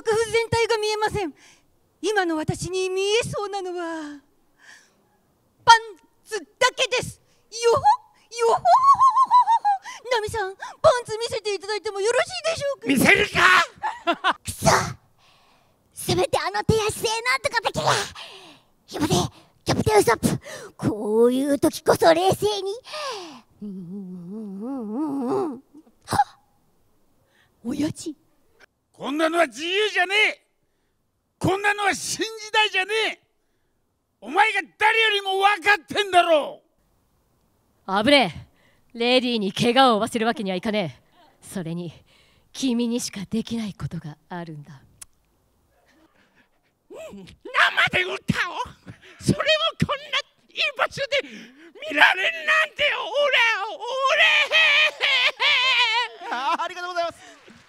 楽譜全体が見えません今の私に見えそうなのはパンツだけですよほよほナミさんパンツ見せていただいてもよろしいでしょうか見せるか くそせめてあの手足でなんとかできりゃ今でキャプテンウソップこういう時こそ冷静にうんうんうんうんおやじこんなのは自由じゃねえこんなのは新時代じゃねえお前が誰よりも分かってんだろう危ねえレディーに怪我を負わせるわけにはいかねえそれに君にしかできないことがあるんだ生で歌おうそれをこんないい場所で見られるなんてら。俺ら。ありがとうございます